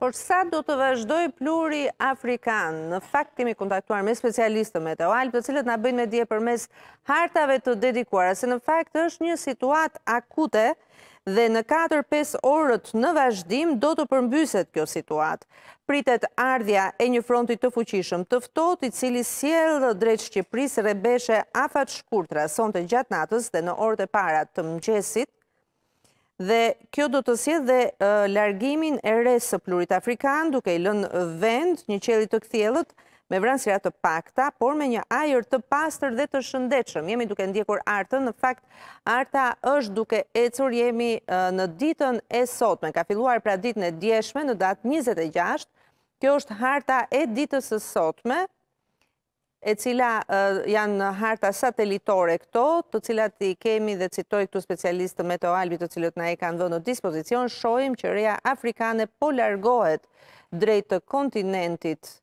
Por sa do të vazhdoj pluri Afrikan, në fakt kemi kontaktuar me specialistë me të alpë të cilët nga bëjnë me dje për mes hartave të dedikuara, se në fakt është një situat akute dhe në 4-5 orët në vazhdim do të përmbyset kjo situat. Pritet ardhja e një frontit të fuqishëm të i cili siel dhe dreqë që rebeshe afat shkurtra, son të gjatë natës dhe në orët e parat të mqesit, dhe kjo do të sjedhë dhe largimin e resë plurit afrikan, duke i lënë vend një qelit të këthjelët me vranësira të pakta, por me një ajer të pastër dhe të shëndechëm. Jemi duke ndjekur artën, në fakt, arta është duke ecur, jemi në ditën e sotme, ka filluar pra ditën e djeshme në datë 26, kjo është harta e ditës e sotme, e cila janë në harta satelitore këto, të cilat i kemi dhe citoj këtu specialistë me të albi të cilët na e kanë dhënë në dispozicion, shojmë që reja Afrikane po largohet drejtë të kontinentit,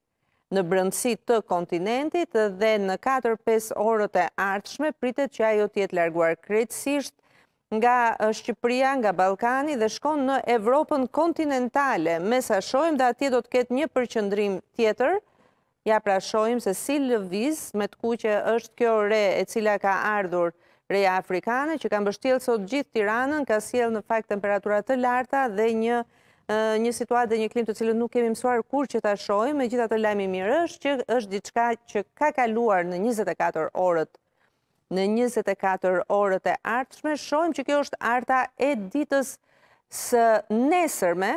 në brëndësi të kontinentit dhe në 4-5 orët e artëshme, pritet që ajo tjetë larguar kretësisht nga Shqipëria, nga Balkani dhe shkon në Evropën kontinentale. Mesa shojmë dhe atje do të ketë një përqëndrim tjetër, ja prashojmë se si lëviz me të ku që është kjo re e cila ka ardhur reja Afrikane, që kanë bështjelë sot gjithë tiranën, ka sjelë në fakt temperaturat të larta dhe një një situatë dhe një klim të cilën nuk kemi mësuar kur që të ashojmë, me gjitha të lajmi mirë është që është diçka që ka kaluar në 24 orët në 24 orët e artëshme, shojmë që kjo është arta e ditës së nesërme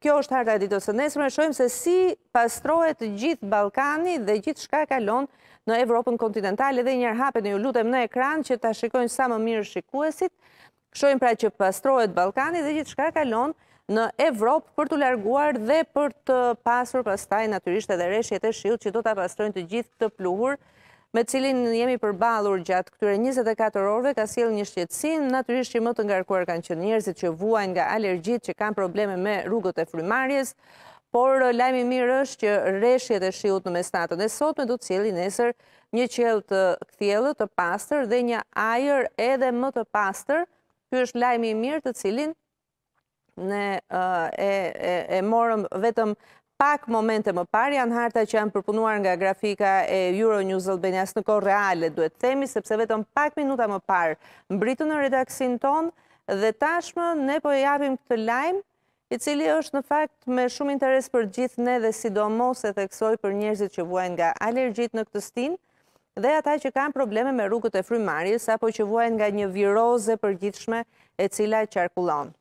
kjo është harta ditës të nesërme, shojmë se si pastrohet gjithë Balkani dhe gjithë shka kalon në Evropën kontinentale dhe njërë hapet në ju lutem në ekran që ta shikojnë sa më mirë shikuesit, shojmë pra që pastrohet Balkani dhe gjithë shka kalon në Evropë për të larguar dhe për të pasur pastaj naturisht edhe reshjet e shilë që do të pastrojnë të gjithë të pluhur me cilin jemi përbalur gjatë këture 24 orve, ka s'jel një shqetsin, naturisht që më të ngarkuar kanë që njerëzit që vuaj nga alergjit që kanë probleme me rrugët e frimarjes, por uh, lajmi mirë është që reshjet e shiut në mestatën e sot me du të cilin esër një qel të këtjelë të pastër dhe një ajer edhe më të pastër, ky është lajmi mirë të cilin, uh, e morëm vetëm pak momente më parë janë harta që janë përpunuar nga grafika e Euronews Albanias në kohë reale, duhet themi, sepse vetëm pak minuta më parë mbritu në redaksin tonë dhe tashmë ne po japim këtë lajmë, i cili është në fakt me shumë interes për gjithë ne dhe sidomos e theksoj për njerëzit që vuajnë nga alergjit në këtë stinë, dhe ata që kanë probleme me rrugët e frymarjes, apo që vuajnë nga një viroze për gjithshme e cila qarkulonë.